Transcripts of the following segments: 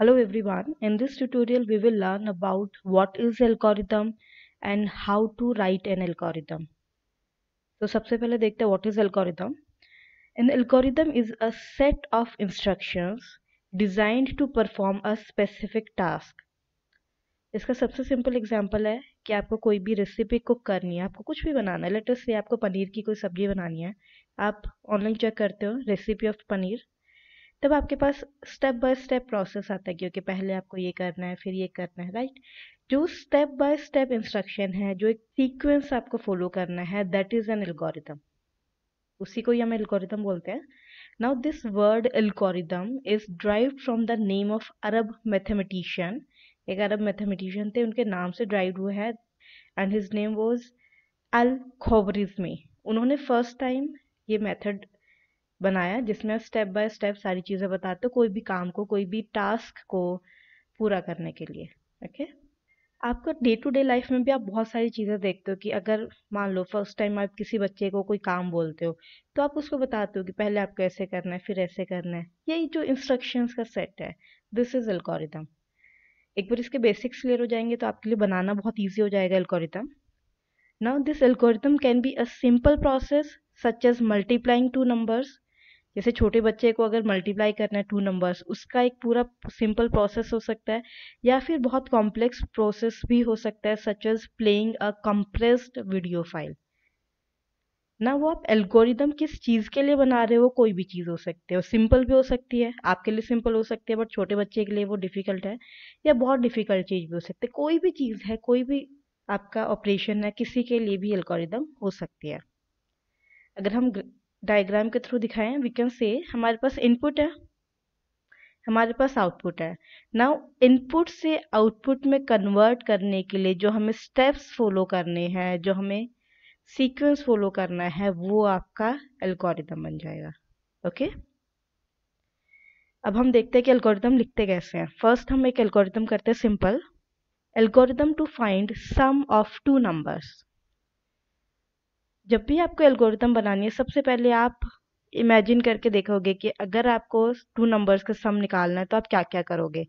Hello everyone, in this tutorial we will learn about what is algorithm and how to write an algorithm. तो सबसे पहले देखते हैं what is algorithm. An algorithm is a set of instructions designed to perform a specific task. इसका सबसे simple example है कि आपको कोई भी रेसिपी कुक करनी है आपको कुछ भी बनाना है लेटेस्ट से आपको पनीर की कोई सब्जी बनानी है आप ऑनलाइन चेक करते हो रेसिपी ऑफ पनीर तब आपके पास स्टेप बाय स्टेप प्रोसेस आता है क्योंकि पहले आपको ये करना है फिर ये करना है राइट जो स्टेप बाय स्टेप इंस्ट्रक्शन है जो एक सीक्वेंस आपको फॉलो करना है दैट इज़ एन एल्गोरिदम उसी को ही हम एल्गोरिदम बोलते हैं now this word algorithm is drive from the name of Arab mathematician एक अरब मैथमेटिशियन थे उनके नाम से ड्राइव हुआ है and his name was Al Khwarizmi उन्होंने फर्स्ट टाइम ये मेथड बनाया जिसमें स्टेप बाय स्टेप सारी चीज़ें बताते हो कोई भी काम को कोई भी टास्क को पूरा करने के लिए ओके आपका डे टू डे लाइफ में भी आप बहुत सारी चीज़ें देखते हो कि अगर मान लो फर्स्ट टाइम आप किसी बच्चे को कोई काम बोलते हो तो आप उसको बताते हो कि पहले आपको ऐसे करना है फिर ऐसे करना है यही जो इंस्ट्रक्शंस का सेट है दिस इज़ एल्कोरिदम एक बार इसके बेसिक्स क्लियर हो जाएंगे तो आपके लिए बनाना बहुत ईजी हो जाएगा algorithm now this algorithm can be a simple process such as multiplying two numbers जैसे छोटे बच्चे को अगर मल्टीप्लाई करना है टू नंबर्स उसका एक पूरा सिंपल प्रोसेस हो सकता है या फिर बहुत कॉम्प्लेक्स प्रोसेस भी हो सकता है such as playing a compressed video file ना वो आप एल्गोरिदम किस चीज़ के लिए बना रहे हो कोई भी चीज़ हो सकती है सिंपल भी हो सकती है आपके लिए सिंपल हो सकती है बट छोटे बच्चे के लिए वो डिफ़िकल्ट है या बहुत डिफ़िकल्ट चीज़ भी हो सकती है कोई भी चीज़ है कोई भी आपका ऑपरेशन है किसी के लिए भी एल्गोरिदम हो सकती है अगर हम डायग्राम के थ्रू दिखाएं वी कैन से हमारे पास इनपुट है हमारे पास आउटपुट है नाउ इनपुट से आउटपुट में कन्वर्ट करने के लिए जो हमें स्टेप्स फॉलो करने हैं जो हमें सीक्वेंस फॉलो करना है वो आपका एल्गोरिदम बन जाएगा ओके okay? अब हम देखते हैं कि एल्गोरिदम लिखते कैसे हैं फर्स्ट हम एक एल्गोरिदम करते हैं simple algorithm to find sum of two numbers जब भी आपको एल्गोरिथम बनानी है सबसे पहले आप इमेजिन करके देखोगे कि अगर आपको टू नंबर्स का सम निकालना है तो आप क्या क्या करोगे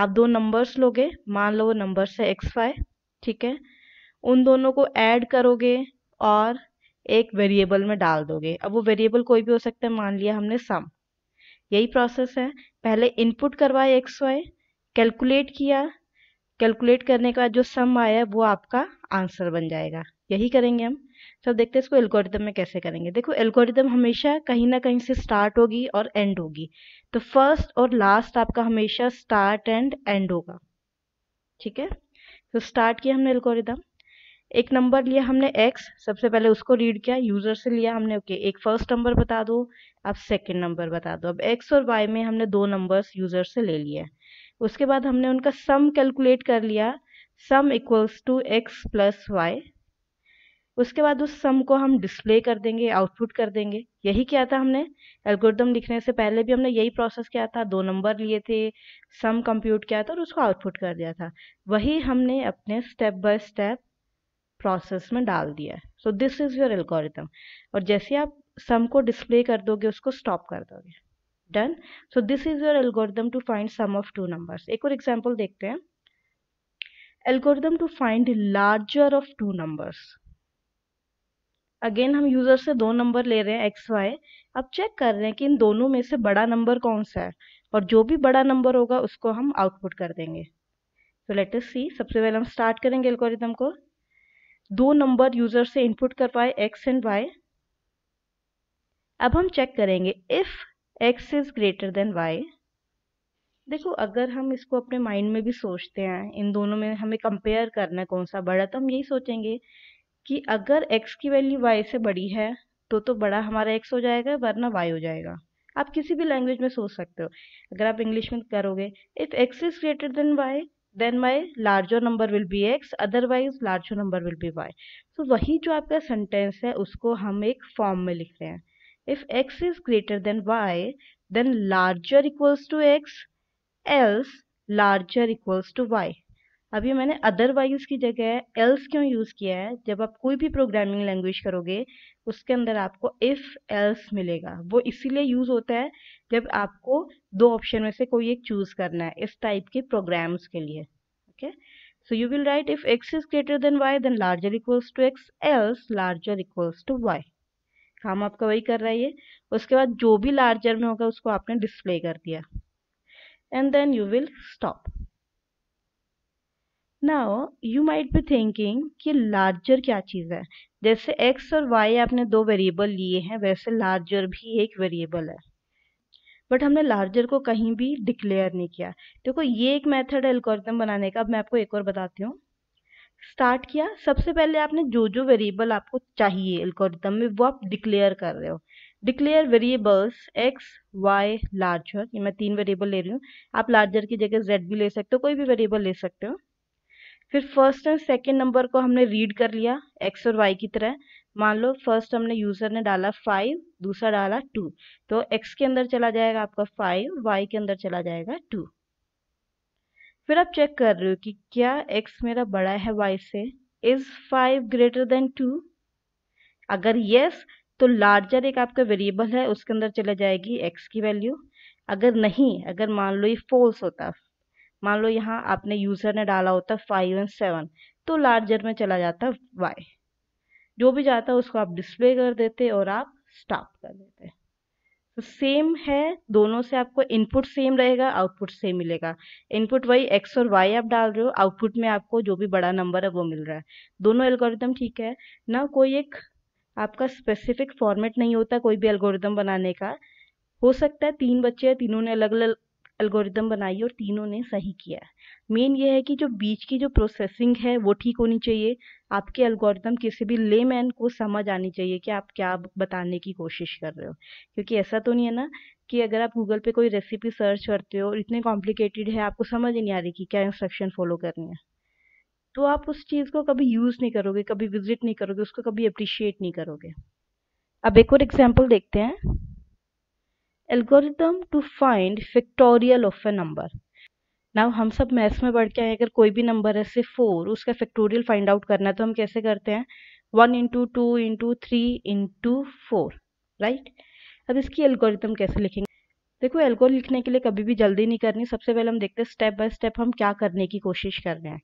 आप दो नंबर्स लोगे मान लो वो नंबर्स है एक्स वाई ठीक है उन दोनों को ऐड करोगे और एक वेरिएबल में डाल दोगे अब वो वेरिएबल कोई भी हो सकता है मान लिया हमने सम यही प्रोसेस है पहले इनपुट करवाए एक्स वाई कैलकुलेट किया कैलकुलेट करने के बाद जो सम आया वो आपका आंसर बन जाएगा यही करेंगे हम सब देखते हैं इसको एल्गोरिदम में कैसे करेंगे देखो एल्गोरिदम हमेशा कहीं ना कहीं से स्टार्ट होगी और एंड होगी तो फर्स्ट और लास्ट आपका हमेशा स्टार्ट एंड एंड होगा ठीक है तो स्टार्ट किया हमने एल्गोरिदम एक नंबर लिया हमने एक्स सबसे पहले उसको रीड किया यूजर से लिया हमने ओके okay, एक फर्स्ट नंबर बता दो अब सेकेंड नंबर बता दो अब एक्स और वाई में हमने दो नंबर्स यूजर से ले लिए उसके बाद हमने उनका सम कैलकुलेट कर लिया sum equals to X plus Y उसके बाद उस सम को हम डिस्प्ले कर देंगे आउटपुट कर देंगे यही किया था हमने एल्गोरिदम लिखने से पहले भी हमने यही प्रोसेस किया था दो नंबर लिए थे सम कंप्यूट किया था और उसको आउटपुट कर दिया था वही हमने अपने स्टेप बाय स्टेप प्रोसेस में डाल दिया है so this is your algorithm और जैसे आप सम को डिस्प्ले कर दोगे उसको स्टॉप कर दोगे done so this is your algorithm to find sum of two numbers एक और एग्जाम्पल देखते हैं algorithm to find larger of two numbers again हम यूजर से दो नंबर ले रहे हैं एक्स वाई अब चेक कर रहे हैं कि इन दोनों में से बड़ा नंबर कौन सा है और जो भी बड़ा नंबर होगा उसको हम आउटपुट कर देंगे तो लेट अस सी सबसे पहले हम स्टार्ट करेंगे एल्गोरिदम को दो नंबर यूजर से इनपुट कर पाए एक्स एंड वाई अब हम चेक करेंगे if X is greater than Y देखो अगर हम इसको अपने माइंड में भी सोचते हैं इन दोनों में हमें कंपेयर करना है कौन सा बड़ा तो हम यही सोचेंगे कि अगर x की वैल्यू y से बड़ी है तो तो बड़ा हमारा x हो जाएगा वरना y हो जाएगा आप किसी भी लैंग्वेज में सोच सकते हो अगर आप इंग्लिश में करोगे if x is greater than y then y larger number will be X otherwise larger number will be Y तो वही जो आपका सेंटेंस है उसको हम एक फॉर्म में लिख रहे हैं if X is greater than Y then larger equals to X else larger equals to Y अभी मैंने अदरवाइज की जगह एल्स क्यों यूज़ किया है जब आप कोई भी प्रोग्रामिंग लैंग्वेज करोगे उसके अंदर आपको इफ़ एल्स मिलेगा वो इसीलिए यूज़ होता है जब आपको दो ऑप्शन में से कोई एक चूज़ करना है इस टाइप के प्रोग्राम्स के लिए okay so you will write if X is greater than Y then larger equals to X else larger equals to Y काम आपका वही कर रहा है ये उसके बाद जो भी लार्जर में होगा उसको आपने डिस्प्ले कर दिया and then you will stop now you might be thinking कि लार्जर क्या चीज़ है जैसे एक्स और वाई आपने दो वेरिएबल लिए हैं वैसे लार्जर भी एक वेरिएबल है बट हमने लार्जर को कहीं भी डिक्लेयर नहीं किया देखो ये एक मेथड है एल्गोरिथम बनाने का अब मैं आपको एक और बताती हूँ स्टार्ट किया सबसे पहले आपने जो जो वेरिएबल आपको चाहिए एल्गोरिथम में वो आप डिक्लेयर कर रहे हो declare variables X Y larger ये मैं तीन वेरिएबल ले रही हूँ आप लार्जर की जगह जेड भी ले सकते हो कोई भी वेरिएबल ले सकते हो फिर फर्स्ट एंड सेकेंड नंबर को हमने रीड कर लिया एक्स और वाई की तरह मान लो फर्स्ट हमने यूज़र ने डाला फाइव दूसरा डाला टू तो एक्स के अंदर चला जाएगा आपका फाइव वाई के अंदर चला जाएगा टू फिर आप चेक कर रहे हो कि क्या एक्स मेरा बड़ा है वाई से is five greater than two अगर यस yes, तो लार्जर एक आपका वेरिएबल है उसके अंदर चला जाएगी एक्स की वैल्यू अगर नहीं अगर मान लो ये फोर्स होता मान लो यहाँ आपने यूज़र ने डाला होता है फाइव एंड सेवन तो लार्जर में चला जाता है वाई जो भी जाता है उसको आप डिस्प्ले कर देते और आप स्टॉप कर देते तो सेम है दोनों से आपको इनपुट सेम रहेगा आउटपुट सेम मिलेगा इनपुट वही एक्स और वाई आप डाल रहे हो आउटपुट में आपको जो भी बड़ा नंबर है वो मिल रहा है दोनों एल्गोरिदम ठीक है ना कोई एक आपका स्पेसिफिक फॉर्मेट नहीं होता कोई भी एल्गोरिदम बनाने का हो सकता है तीन बच्चे हैं तीनों ने अलग अलग एल्गोरिदम बनाई और तीनों ने सही किया मेन ये है कि जो बीच की जो प्रोसेसिंग है वो ठीक होनी चाहिए आपके एल्गोरिदम किसी भी ले मैन को समझ आनी चाहिए कि आप क्या बताने की कोशिश कर रहे हो क्योंकि ऐसा तो नहीं है ना कि अगर आप गूगल पे कोई रेसिपी सर्च करते हो और इतने कॉम्प्लिकेटेड है आपको समझ ही नहीं आ रही कि क्या इंस्ट्रक्शन फॉलो करनी है तो आप उस चीज़ को कभी यूज़ नहीं करोगे कभी विजिट नहीं करोगे उसको कभी अप्रिशिएट नहीं करोगे अब एक और एग्जाम्पल देखते हैं algorithm to find factorial of a number now हम सब मैथ्स में बढ़ के आए अगर कोई भी नंबर है से फोर उसका फैक्टोरियल फाइंड आउट करना है तो हम कैसे करते हैं one into two into three into four right अब इसकी एल्गोरिथम कैसे लिखेंगे देखो एल्गो लिखने के लिए कभी भी जल्दी नहीं करनी सबसे पहले हम देखते हैं स्टेप बाय स्टेप हम क्या करने की कोशिश कर रहे हैं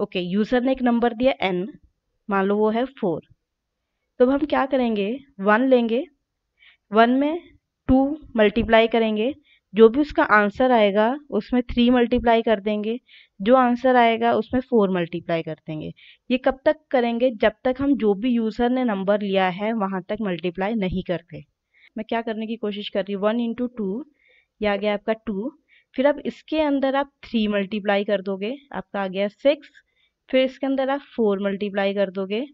ओके okay, यूज़र ने एक नंबर दिया एन मान लो वो है फोर तो अब हम क्या करेंगे वन लेंगे वन में टू मल्टीप्लाई करेंगे जो भी उसका आंसर आएगा उसमें थ्री मल्टीप्लाई कर देंगे जो आंसर आएगा उसमें फोर मल्टीप्लाई कर देंगे ये कब तक करेंगे जब तक हम जो भी यूज़र ने नंबर लिया है वहाँ तक मल्टीप्लाई नहीं करते मैं क्या करने की कोशिश कर रही हूँ वन इंटू टू या आ गया आपका टू फिर अब इसके अंदर आप थ्री मल्टीप्लाई कर दोगे आपका आ गया सिक्स फिर इसके अंदर आप फोर मल्टीप्लाई कर दोगे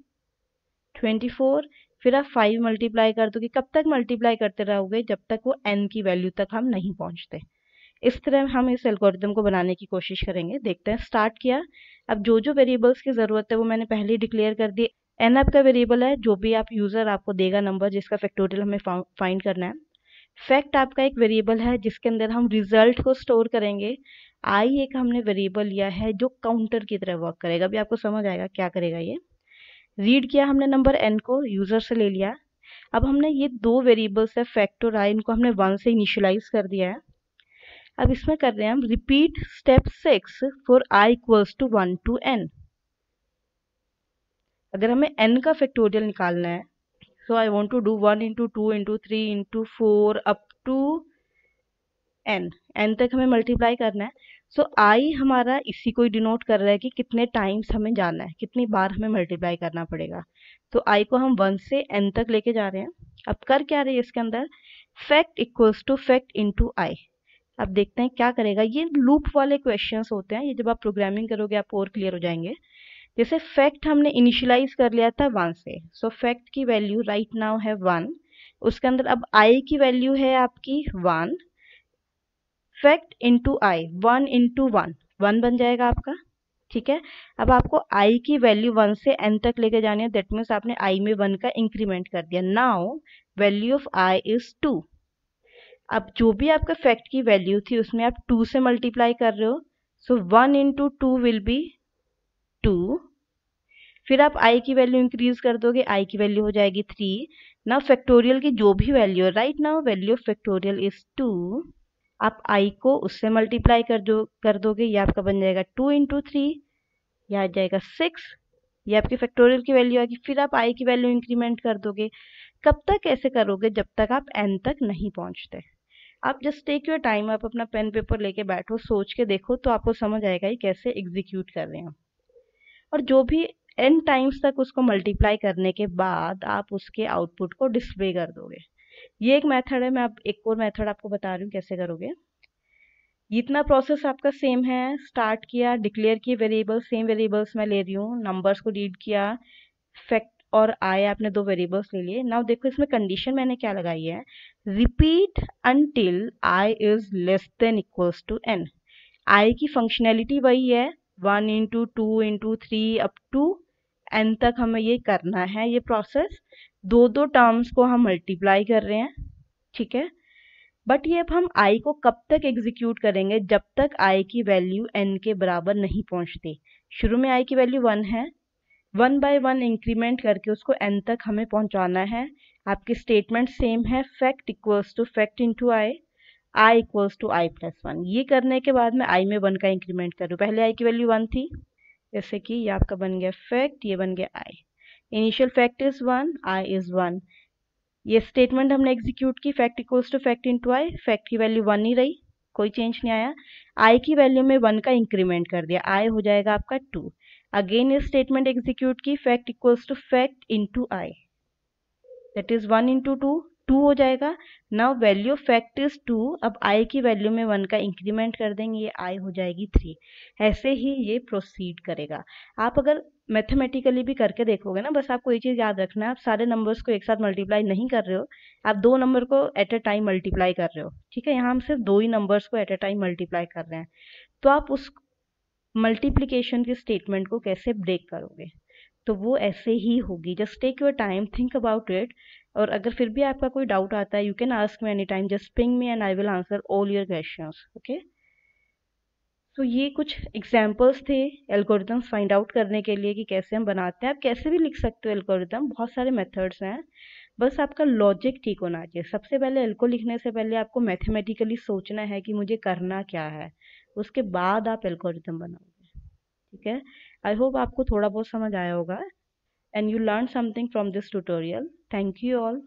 ट्वेंटी फोर फिर आप फाइव मल्टीप्लाई कर दोगे कब तक मल्टीप्लाई करते रहोगे जब तक वो एन की वैल्यू तक हम नहीं पहुंचते इस तरह हम इस एल्गोरिदम को बनाने की कोशिश करेंगे देखते हैं स्टार्ट किया अब जो जो वेरिएबल्स की ज़रूरत है वो मैंने पहले ही डिक्लेयर कर दी एन आपका वेरिएबल है जो भी आप यूज़र आपको देगा नंबर जिसका फैक्टोरियल हमें फाइंड करना है फैक्ट आपका एक वेरिएबल है जिसके अंदर हम रिजल्ट को स्टोर करेंगे आई एक हमने वेरिएबल लिया है जो काउंटर की तरह वर्क करेगा अभी आपको समझ आएगा क्या करेगा ये रीड किया हमने नंबर एन को यूज़र से ले लिया अब हमने ये दो वेरिएबल्स है फैक्टर आई इनको हमने वन से इनिशलाइज कर दिया है अब इसमें कर रहे हैं हम repeat step six for I equals to one to n अगर हमें एन का फैक्टोरियल निकालना है so I want to do one into two into three into four up to n n तक हमें मल्टीप्लाई करना है सो so, आई हमारा इसी को ही डिनोट कर रहा है कि कितने टाइम्स हमें जाना है कितनी बार हमें मल्टीप्लाई करना पड़ेगा तो आई को हम वन से एन तक लेके जा रहे हैं अब कर क्या रही है इसके अंदर fact equals to fact into I अब देखते हैं क्या करेगा ये लूप वाले क्वेश्चंस होते हैं ये जब आप प्रोग्रामिंग करोगे आप और क्लियर हो जाएंगे जैसे फैक्ट हमने इनिशियलाइज कर लिया था वन से सो so, फैक्ट की वैल्यू राइट नाउ है वन उसके अंदर अब आई की वैल्यू है आपकी one fact into I one into one one बन जाएगा आपका ठीक है अब आपको आई की वैल्यू वन से एन तक लेके जानी है दैट मीन्स आपने आई में वन का इंक्रीमेंट कर दिया now value of I is two अब जो भी आपका फैक्ट की वैल्यू थी उसमें आप टू से मल्टीप्लाई कर रहे हो so one into two will be two फिर आप आई की वैल्यू इंक्रीज कर दोगे आई की वैल्यू हो जाएगी थ्री ना फैक्टोरियल की जो भी वैल्यू है राइट ना value of factorial is two आप आई को उससे मल्टीप्लाई कर दो कर दोगे ये आपका बन जाएगा टू इंटू थ्री यह आ जाएगा सिक्स ये आपकी फैक्टोरियल की वैल्यू आएगी फिर आप आई की वैल्यू इंक्रीमेंट कर दोगे कब तक ऐसे करोगे जब तक आप n तक नहीं पहुंचते आप जस्ट टेक योर टाइम आप अपना पेन पेपर लेके बैठो सोच के देखो तो आपको समझ आएगा ये कैसे एग्जीक्यूट कर रहे हैं और जो भी एन टाइम्स तक उसको मल्टीप्लाई करने के बाद आप उसके आउटपुट को डिस्प्ले कर दोगे ये एक मेथड है मैं आप एक और मेथड आपको बता रही हूँ कैसे करोगे इतना प्रोसेस आपका सेम है स्टार्ट किया डिक्लेयर किए वेरिएबल सेम वेरिएबल्स मैं ले रही हूँ नंबर्स को रीड किया फैक्ट और आए आपने दो वेरिएबल्स ले लिए नाउ देखो इसमें कंडीशन मैंने क्या लगाई है repeat until I is less than equals to n I की फंक्शनैलिटी वही है one into two into three up to n तक हमें ये करना है ये प्रोसेस दो दो टर्म्स को हम मल्टीप्लाई कर रहे हैं ठीक है बट ये अब हम आई को कब तक एग्जीक्यूट करेंगे जब तक आई की वैल्यू एन के बराबर नहीं पहुंचती शुरू में आई की वैल्यू वन है वन बाय वन इंक्रीमेंट करके उसको एन तक हमें पहुंचाना है आपके स्टेटमेंट सेम है fact equals to fact into I I equals to I plus one ये करने के बाद मैं आई में वन का इंक्रीमेंट करूँ पहले आई की वैल्यू वन थी जैसे कि ये आपका बन गया फैक्ट ये बन गया I initial fact is one I is one ये स्टेटमेंट हमने एग्जीक्यूट की fact equals to fact into I fact की वैल्यू वन ही रही कोई चेंज नहीं आया आई की वैल्यू में वन का इंक्रीमेंट कर दिया आई हो जाएगा आपका टू अगेन ये स्टेटमेंट एग्जीक्यूट की fact equals to fact into I that is one into two two हो जाएगा now value fact is two अब आई की वैल्यू में वन का इंक्रीमेंट कर देंगे ये आई हो जाएगी थ्री ऐसे ही ये प्रोसीड करेगा आप अगर मैथमेटिकली भी करके देखोगे ना बस आपको ये चीज़ याद रखना है आप सारे नंबर्स को एक साथ मल्टीप्लाई नहीं कर रहे हो आप दो नंबर को एट अ टाइम मल्टीप्लाई कर रहे हो ठीक है यहाँ हम सिर्फ दो ही नंबर्स को एट अ टाइम मल्टीप्लाई कर रहे हैं तो आप उस मल्टीप्लीकेशन के स्टेटमेंट को कैसे ब्रेक करोगे तो वो ऐसे ही होगी just take your time think about it और अगर फिर भी आपका कोई डाउट आता है you can ask me any time just ping me and I will answer all your question okay तो ये कुछ एग्जाम्पल्स थे एल्गोरिदम्स फाइंड आउट करने के लिए कि कैसे हम बनाते हैं आप कैसे भी लिख सकते हो एल्गोरिदम बहुत सारे मेथड्स हैं बस आपका लॉजिक ठीक होना चाहिए सबसे पहले एल्को लिखने से पहले आपको मैथमेटिकली सोचना है कि मुझे करना क्या है उसके बाद आप एल्गोरिदम बनाओगे ठीक है आई होप आपको थोड़ा बहुत समझ आया होगा and you learn something from this tutorial thank you all